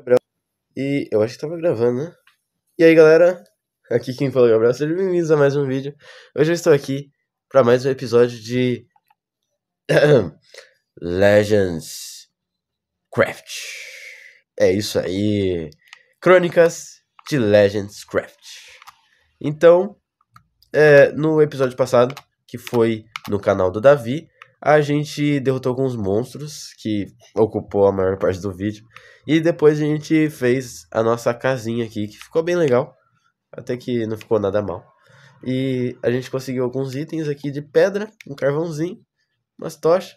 Gabriel. E eu acho que tava gravando, né? E aí, galera? Aqui quem fala é o Gabriel. Sejam bem-vindos a mais um vídeo. Hoje eu estou aqui para mais um episódio de Legends Craft. É isso aí. Crônicas de Legends Craft. Então, é, no episódio passado, que foi no canal do Davi, a gente derrotou alguns monstros, que ocupou a maior parte do vídeo. E depois a gente fez a nossa casinha aqui, que ficou bem legal. Até que não ficou nada mal. E a gente conseguiu alguns itens aqui de pedra, um carvãozinho, umas tochas.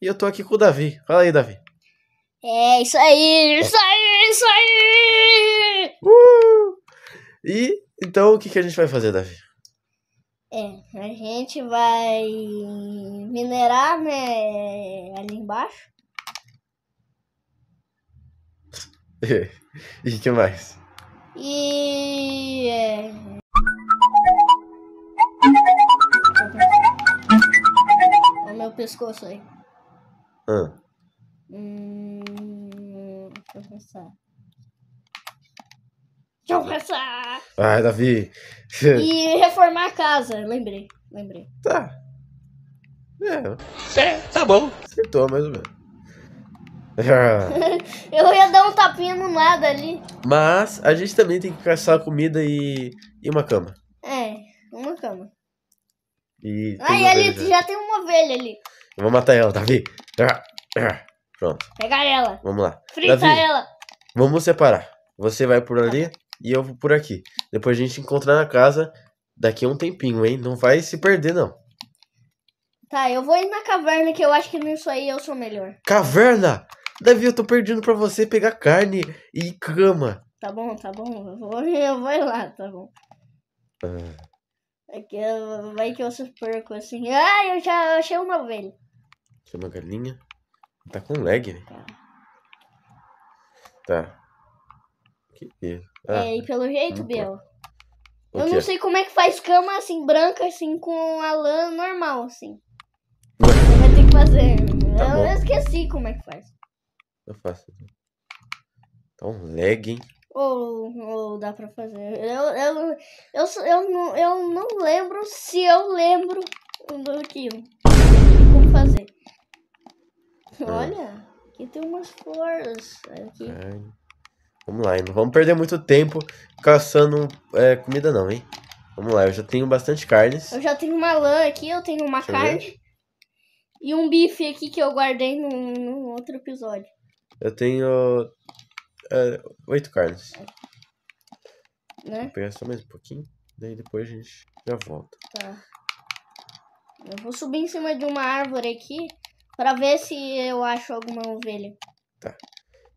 E eu tô aqui com o Davi. Fala aí, Davi. É, isso aí, é isso aí, é isso aí! Uh! E então o que, que a gente vai fazer, Davi? É, a gente vai minerar, né, ali embaixo. e que mais? E... É... é meu pescoço aí. Ah. Hum, deixa eu pensar. Não passar. Ai, Davi. E reformar a casa, lembrei, lembrei. Tá. É. é tá bom. Acertou, mais ou menos. Eu ia dar um tapinha no nada ali. Mas a gente também tem que caçar comida e, e uma cama. É, uma cama. E Aí ali já. Né? já tem uma ovelha ali. Eu vou matar ela, Davi. Pronto. Pegar ela. Vamos lá. Frita Davi, ela. Vamos separar. Você vai por ali, e eu vou por aqui. Depois a gente encontra na casa daqui a um tempinho, hein? Não vai se perder, não. Tá, eu vou ir na caverna que eu acho que nisso aí eu sou melhor. Caverna! Davi, eu tô perdendo pra você pegar carne e cama. Tá bom, tá bom. Eu vou, eu vou ir lá, tá bom. Ah. É que vai que eu se perco assim. Ah, eu já achei uma ovelha. Achei uma galinha? Tá com lag, né? Tá. tá. Que é? É. é, e pelo jeito, Biel. Eu não sei como é que faz cama assim, branca, assim, com a lã normal, assim. Vai ter que fazer. Tá eu bom. esqueci como é que faz. Eu faço. Tá um lag, hein? Ou, ou dá pra fazer. Eu, eu, eu, eu, eu, não, eu não lembro se eu lembro do que como fazer. Ah. Olha, aqui tem umas flores aqui. Vamos lá, não vamos perder muito tempo caçando é, comida não, hein? Vamos lá, eu já tenho bastante carnes. Eu já tenho uma lã aqui, eu tenho uma Deixa carne. E um bife aqui que eu guardei num, num outro episódio. Eu tenho é, oito carnes. É. Né? Vou pegar só mais um pouquinho, daí depois a gente já volta. Tá. Eu vou subir em cima de uma árvore aqui para ver se eu acho alguma ovelha. Tá.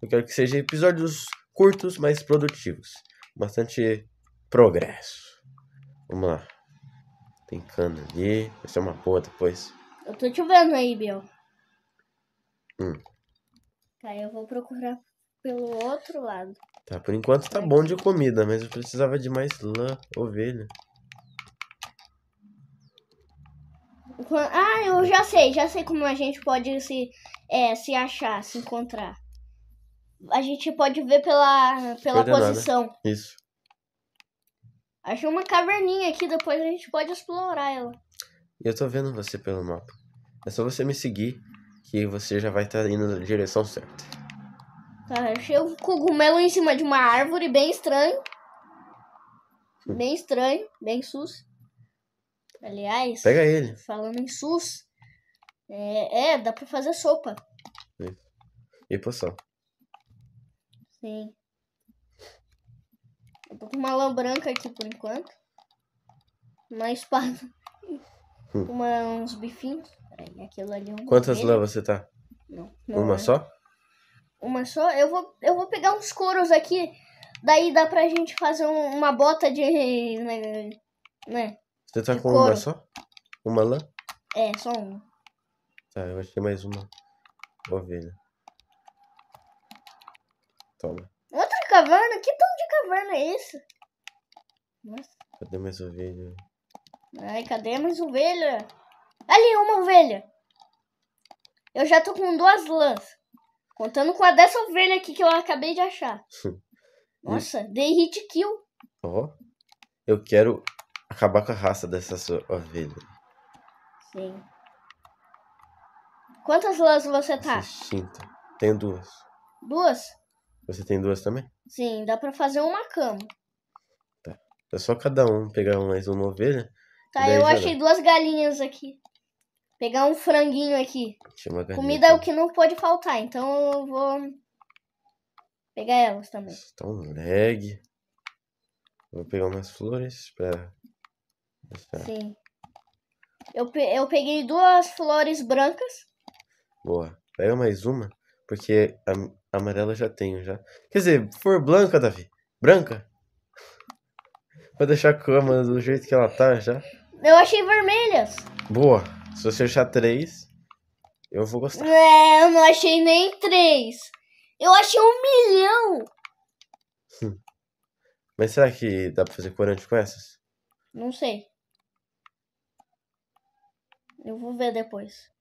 Eu quero que seja episódios curtos, mas produtivos. Bastante progresso. Vamos lá. Tem cano ali. Vai ser é uma boa depois. Eu tô te vendo aí, Biel. Hum. Tá, eu vou procurar pelo outro lado. Tá, por enquanto tá bom de comida, mas eu precisava de mais lã, ovelha. Ah, eu já sei, já sei como a gente pode se, é, se achar, se encontrar a gente pode ver pela, pela posição. Isso. Achei uma caverninha aqui, depois a gente pode explorar ela. Eu tô vendo você pelo mapa. É só você me seguir que você já vai estar tá indo na direção certa. Tá, achei um cogumelo em cima de uma árvore, bem estranho. Hum. Bem estranho, bem sus. Aliás, pega ele. Falando em sus, é, é dá pra fazer sopa. E poção. Sim. Eu tô com uma lã branca aqui por enquanto. Uma espada. Hum. Uma, uns bifinhos. aquilo ali. É um Quantas lãs você tá? Não, não uma é. só? Uma só? Eu vou, eu vou pegar uns couros aqui. Daí dá pra gente fazer um, uma bota de. Né? né? Você tá com couro. uma só? Uma lã? É, só uma. Tá, eu achei é mais uma ovelha. Toma. Outra caverna? Que tom de caverna é esse? Nossa. Cadê mais ovelha? Ai, cadê mais ovelha? Ali, uma ovelha. Eu já tô com duas lãs. Contando com a dessa ovelha aqui que eu acabei de achar. Nossa, dei hit kill. Ó. Oh, eu quero acabar com a raça dessa ovelha. Sim. Quantas lãs você tá? Cinco. Tenho duas. Duas? Você tem duas também? Sim, dá pra fazer uma cama. Tá. É só cada um pegar mais uma ovelha. Tá, eu achei duas galinhas aqui. Pegar um franguinho aqui. Comida aqui. é o que não pode faltar, então eu vou pegar elas também. Tá um lag. Vou pegar umas flores pra. Sim. Eu, eu peguei duas flores brancas. Boa. Pega mais uma. Porque a amarela já tenho já. Quer dizer, for branca, Davi. Branca? Vou deixar a cama do jeito que ela tá já. Eu achei vermelhas. Boa. Se você achar três, eu vou gostar. É, eu não achei nem três. Eu achei um milhão. Hum. Mas será que dá pra fazer corante com essas? Não sei. Eu vou ver depois.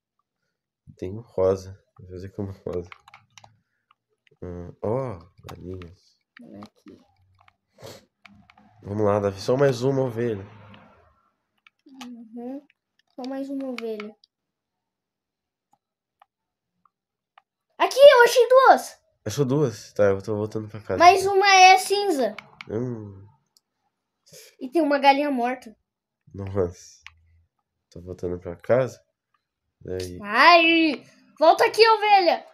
Tem rosa. Deixa eu ver como faz. Hum, ó, galinhas. Aqui. Vamos lá, Davi. Só mais uma ovelha. Uhum. Só mais uma ovelha. Aqui, eu achei duas. Achou duas? Tá, eu tô voltando pra casa. Mais uma é cinza. Hum. E tem uma galinha morta. Nossa. Tô voltando pra casa. Daí... Ai! Volta aqui, ovelha!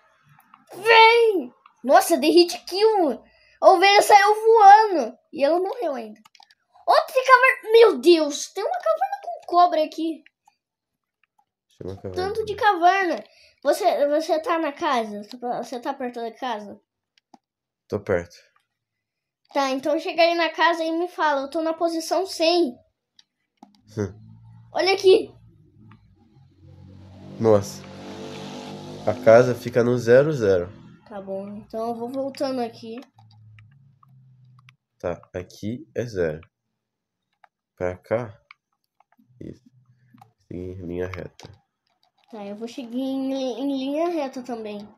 Vem! Nossa, dei hit kill. A ovelha saiu voando. E ela morreu ainda. Outra caverna. Meu Deus, tem uma caverna com cobra aqui. Caverna. Tanto de caverna. Você, você tá na casa? Você tá perto da casa? Tô perto. Tá, então chega aí na casa e me fala. Eu tô na posição 100. Hum. Olha aqui. Nossa. A casa fica no 00. Tá bom. Então eu vou voltando aqui. Tá, aqui é 0. Pra cá. Isso. Seguir em linha reta. Tá, eu vou seguir em, em linha reta também.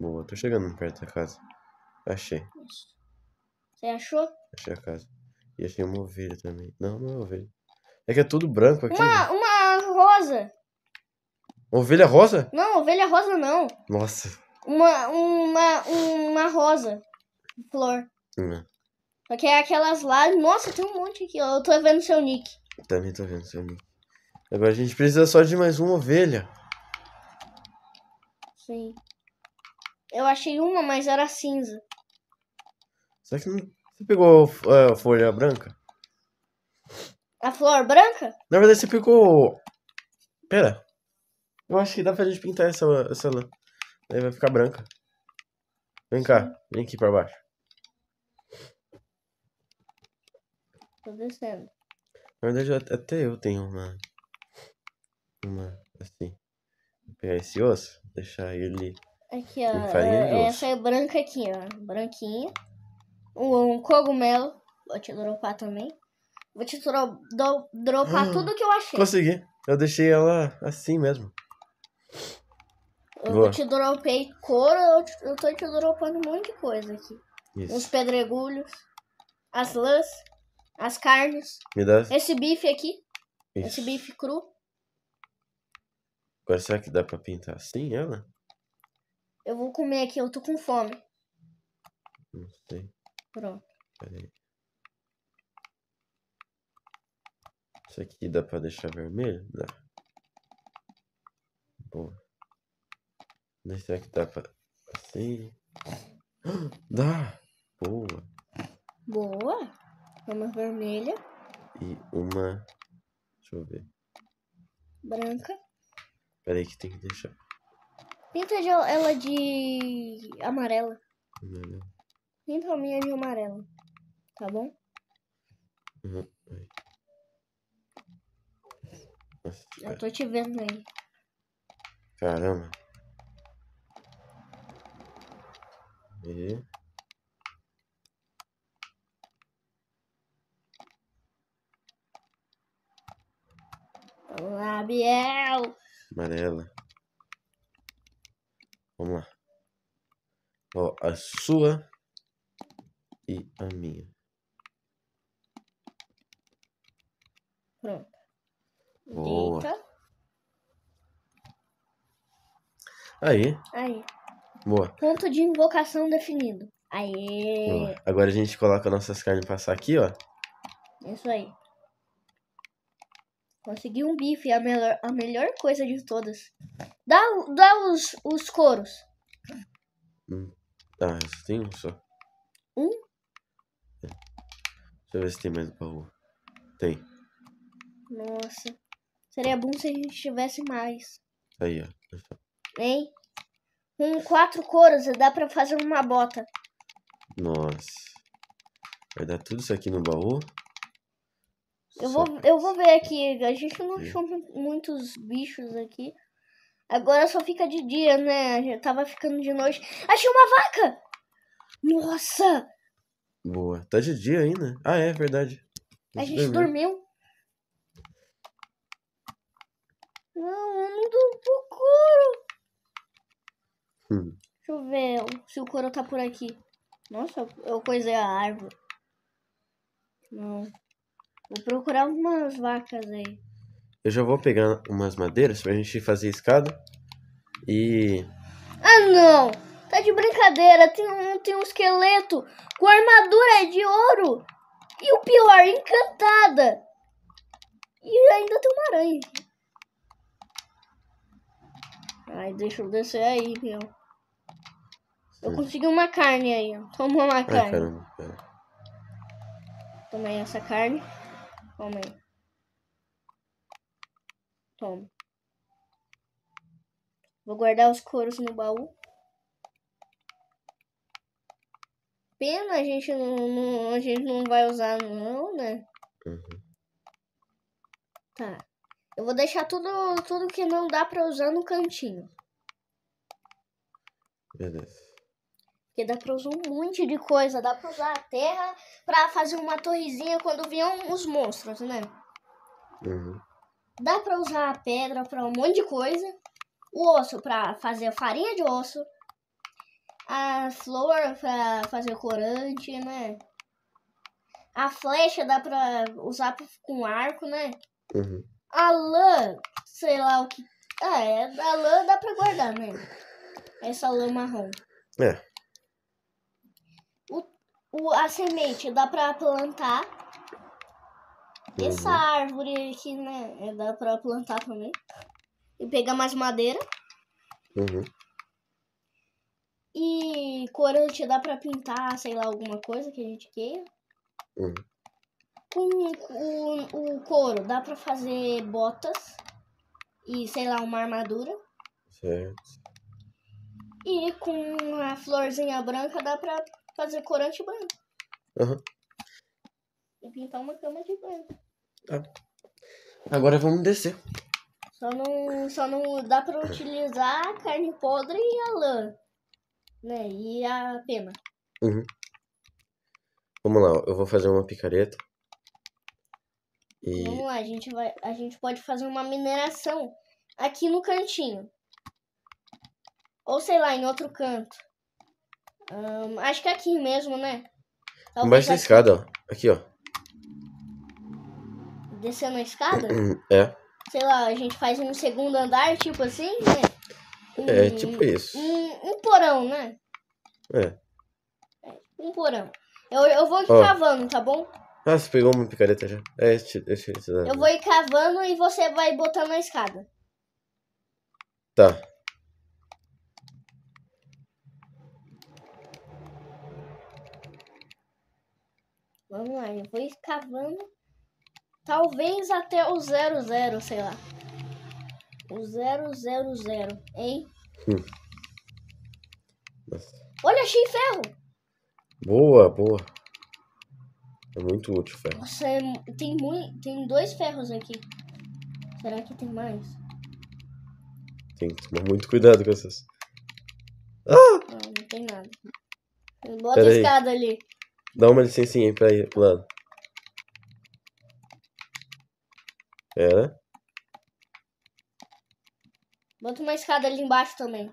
Boa, tô chegando perto da casa. Achei. Você achou? Achei a casa. E achei uma ovelha também. Não, não é ovelha. É que é tudo branco aqui. Uma, né? uma rosa. Ovelha rosa? Não, ovelha rosa não. Nossa. Uma, uma, uma rosa. Flor. Hum. Só que é aquelas lá. Nossa, tem um monte aqui, Eu tô vendo seu nick. Também tô vendo seu nick. Agora a gente precisa só de mais uma ovelha. Sim. Eu achei uma, mas era cinza. Será que não... você pegou é, a folha branca? A flor branca? Na verdade, você pegou. Pera. Eu acho que dá pra gente pintar essa, essa lã. Aí vai ficar branca. Vem cá, vem aqui pra baixo. Tô descendo. Na verdade, até eu tenho uma. Uma. Assim. Vou pegar esse osso, deixar ele. Aqui, ó. Essa é, é branca aqui, ó. Branquinha. Um, um cogumelo. Vou te dropar também. Vou te dro, dropar ah, tudo que eu achei. Consegui. Eu deixei ela assim mesmo. Eu Boa. te dropei couro, eu, te, eu tô te dropando um monte de coisa aqui. Isso. Uns pedregulhos, as lãs, as carnes. Me dá. Esse bife aqui. Isso. Esse bife cru. Agora será que dá pra pintar assim ela? Eu vou comer aqui, eu tô com fome. Não sei. Pronto. Isso aqui dá pra deixar vermelho? Dá boa. Será que dá pra... Assim... Dá! Boa! Boa! Uma vermelha. E uma... Deixa eu ver. Branca. Peraí que tem que deixar. Pinta ela de amarela. Amarela. Pinta a minha de amarela. Tá bom? Uhum. eu tô te vendo aí. Caramba. E... Olá, Biel. Amarela. Vamos lá. Ó, a sua e a minha. Pronto. Boa. Aí. Aí. Boa. Ponto de invocação definido. Aí. Agora a gente coloca nossas carnes passar aqui, ó. Isso aí. Consegui um bife, a melhor, a melhor coisa de todas. Dá, dá os, os coros. Hum. Ah, só tem um só. Um? É. Deixa eu ver se tem mais pra baú. Tem. Nossa. Seria bom se a gente tivesse mais. Aí, ó. Hein? Com quatro coros dá pra fazer uma bota. Nossa. Vai dar tudo isso aqui no baú? Eu vou, eu vou ver aqui. A gente não achou muitos bichos aqui. Agora só fica de dia, né? Já tava ficando de noite. Achei uma vaca! Nossa! Boa. Tá de dia ainda? Ah, é, verdade. A, a gente, dormiu. dormiu. Não, eu não dou couro. Hum. Deixa eu ver se o couro tá por aqui. Nossa, eu coisei a árvore. Não. Vou procurar umas vacas aí. Eu já vou pegar umas madeiras pra gente fazer escada. E. Ah não! Tá de brincadeira! Tem um, tem um esqueleto com armadura de ouro! E o pior, encantada! E ainda tem uma aranha. Ai, deixa eu descer aí, meu. Eu hum. consegui uma carne aí, ó. Toma uma Ai, carne. Caramba, pera. Toma aí essa carne. Toma aí. Toma. Vou guardar os couros no baú. Pena a gente não, não a gente não vai usar não, né? Uhum. Tá. Eu vou deixar tudo, tudo que não dá pra usar no cantinho. Beleza. Porque dá pra usar um monte de coisa. Dá pra usar a terra pra fazer uma torrezinha quando vinham os monstros, né? Uhum. Dá pra usar a pedra pra um monte de coisa. O osso pra fazer farinha de osso. A flor pra fazer corante, né? A flecha dá pra usar com arco, né? Uhum. A lã, sei lá o que. Ah, é, a lã dá pra guardar, né? Essa lã marrom. É o, a semente dá pra plantar. Uhum. Essa árvore aqui, né? É, dá pra plantar também. E pegar mais madeira. Uhum. E corante dá pra pintar, sei lá, alguma coisa que a gente queira. Uhum. Com o, o couro dá pra fazer botas. E, sei lá, uma armadura. Certo. E com a florzinha branca dá pra fazer corante branco. Aham. Uhum. E pintar uma cama de branco. Tá. Agora vamos descer. Só não, só não dá pra utilizar a carne podre e a lã. Né? E a pena. Uhum. Vamos lá, eu vou fazer uma picareta. E... Vamos lá, a gente, vai, a gente pode fazer uma mineração aqui no cantinho. Ou sei lá, em outro canto. Um, acho que é aqui mesmo, né? Talvez Embaixo da escada, ó. Aqui, ó. Descendo a escada? É. Sei lá, a gente faz um segundo andar, tipo assim, né? É, um, é, tipo isso. Um, um, porão, né? É. é um porão. Eu, eu vou ir ó. cavando, tá bom? Ah, você pegou uma picareta já. É, esse, esse, esse, eu vou ir cavando e você vai botando a escada. Tá. Vamos lá, eu vou escavando. Talvez até o 00, sei lá. O 000, hein? Hum. Olha, achei ferro! Boa, boa. É muito útil ferro. Nossa, é, tem, muito, tem dois ferros aqui. Será que tem mais? Tem que tomar muito cuidado com essas. Ah! Não, não tem nada. Bota Pera a escada aí. ali. Dá uma licencinha aí pra ir pro lado. É, Bota uma escada ali embaixo também.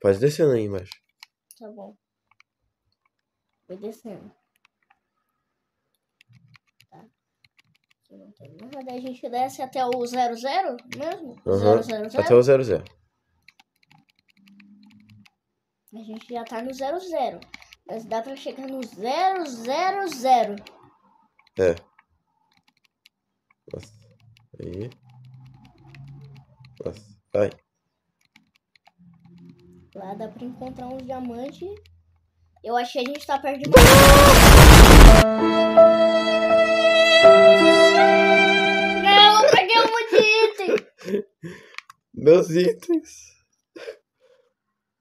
Pode descendo aí embaixo. Tá bom. Foi descendo. Tá. Aqui não tem nada. A gente desce até o 00 mesmo? Uhum. 000. Até o 00. A gente já tá no 00. Mas dá pra chegar no zero, zero, zero. É. Nossa. Aí. Nossa. Lá dá pra encontrar um diamante. Eu achei que a gente tá perto de... Não, eu peguei um monte de item. Meus itens.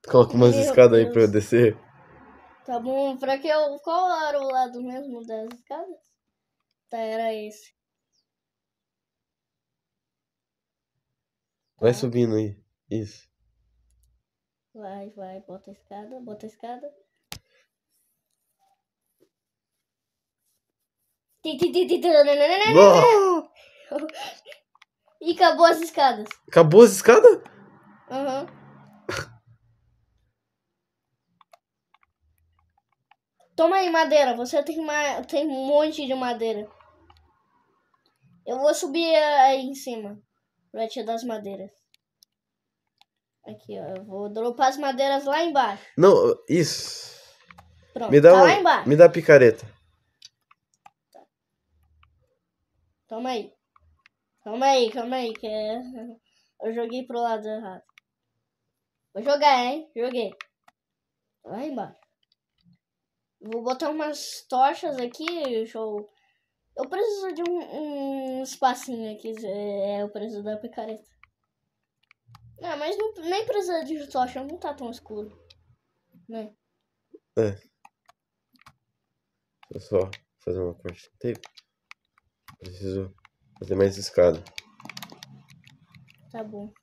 Coloca umas escadas aí pra eu descer. Tá bom, pra que eu. Qual era o lado mesmo das escadas? Tá, era esse. Vai subindo aí. Isso. Vai, vai, bota a escada, bota a escada. Não. E acabou as escadas. Acabou as escadas? Aham. Uhum. Toma aí, madeira. Você tem, ma tem um monte de madeira. Eu vou subir eh, aí em cima. Pra te dar as madeiras. Aqui, ó. Eu vou dropar as madeiras lá embaixo. Não, isso. Pronto, me dá tá uma, lá embaixo. Me dá a picareta. Tá. Toma aí. Calma aí, calma aí, que é, eu joguei pro lado errado. Vou jogar, hein? Joguei. Tá lá embaixo. Vou botar umas tochas aqui, show. Eu preciso de um, um espacinho aqui, é, eu é preciso da picareta. Não, ah, mas não, nem precisa de tocha, não tá tão escuro. Né? É. Deixa só fazer uma corte de tape. Preciso fazer mais escada. Tá bom.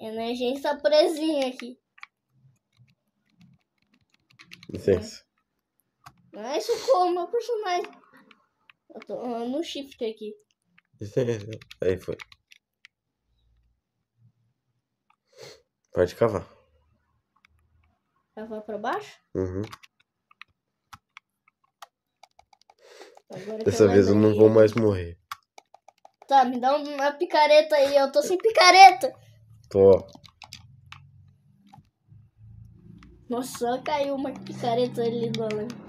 Emergência presinha aqui. Licença. É. Ai, socorro, meu personagem. Eu tô no shift aqui. Aí foi. Pode cavar. Cavar pra baixo? Uhum. Agora Dessa vez eu não vou mais morrer. Tá, me dá uma picareta aí. Eu tô sem picareta. Tô. Nossa, caiu uma picareta ali, mano.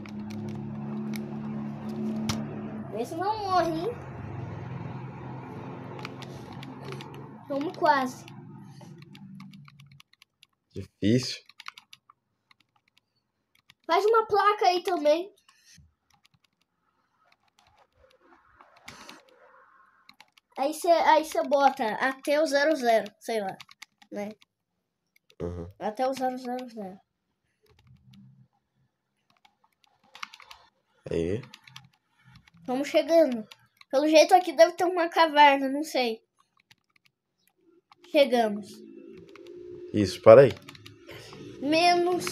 Vê se não morre, hein? Vamos quase. Difícil. Faz uma placa aí também. Aí você aí cê bota até o 00, sei lá, né? Uhum. Até o 000. Aí. Vamos chegando. Pelo jeito aqui deve ter uma caverna, não sei. Chegamos. Isso, para aí. Menos.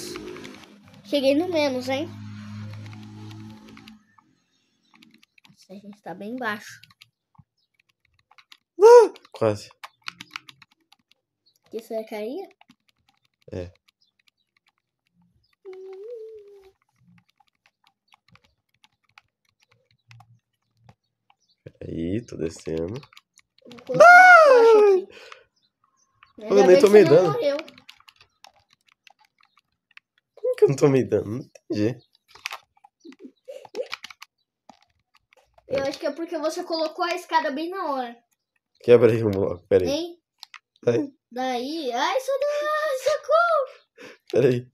Cheguei no menos, hein? Nossa, a gente tá bem baixo. Ah, quase. Isso é carinha? É. Aí, tô descendo. Ai! eu nem tomei dano. Morreu. Como que eu não tomei dano? Não entendi. Eu acho que é porque você colocou a escada bem na hora. Quebra é, aí um bloco, peraí. Hein? Daí. Ai, socorro! Peraí.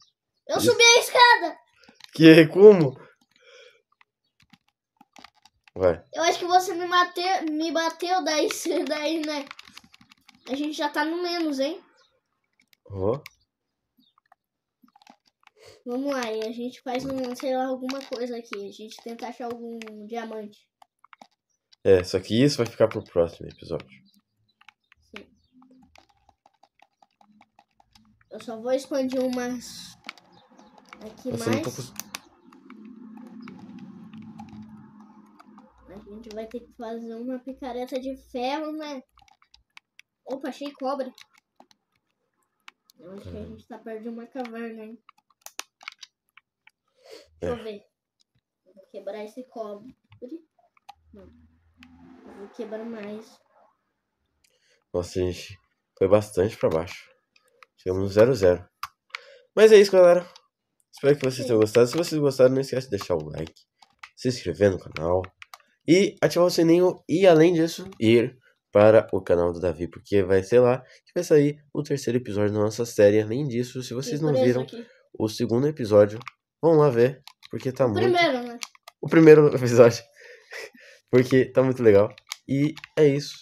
Eu subi a escada! Que como? Vai. Eu acho que você me, bateu, me bateu daí, daí, né? A gente já tá no menos, hein? Vou. Vamos lá, e a gente faz, um, sei lá, alguma coisa aqui. A gente tenta achar algum diamante. É, só que isso vai ficar pro próximo episódio. Sim. Eu só vou expandir umas... Aqui Nossa, mais. gente vai ter que fazer uma picareta de ferro, né? Opa, achei cobra. Eu acho que a hum. gente tá perto de uma caverna, hein? Deixa eu é. ver. vou quebrar esse cobre. Não. vou quebrar mais. Nossa, gente. Foi bastante pra baixo. Chegamos no zero zero Mas é isso, galera. Espero que vocês é tenham gostado. Se vocês gostaram, não esquece de deixar o like. Se inscrever no canal e ativar o sininho e além disso ir para o canal do Davi, porque vai ser lá que vai sair o terceiro episódio da nossa série. Além disso, se vocês não viram aqui. o segundo episódio, vão lá ver, porque tá o muito. Primeiro, né? O primeiro episódio. porque tá muito legal. E é isso.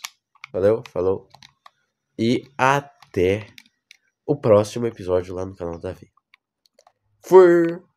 Valeu, falou. E até o próximo episódio lá no canal do Davi. Fui!